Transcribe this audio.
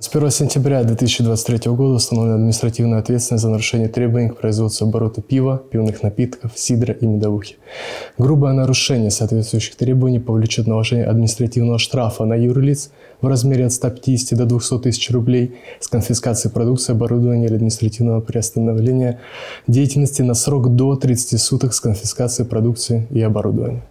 С 1 сентября 2023 года установлена административная ответственность за нарушение требований к производству оборота пива, пивных напитков, сидра и медовухи. Грубое нарушение соответствующих требований повлечет наложение административного штрафа на юрлиц в размере от 150 до 200 тысяч рублей с конфискацией продукции, оборудования или административного приостановления деятельности на срок до 30 суток с конфискацией продукции и оборудования.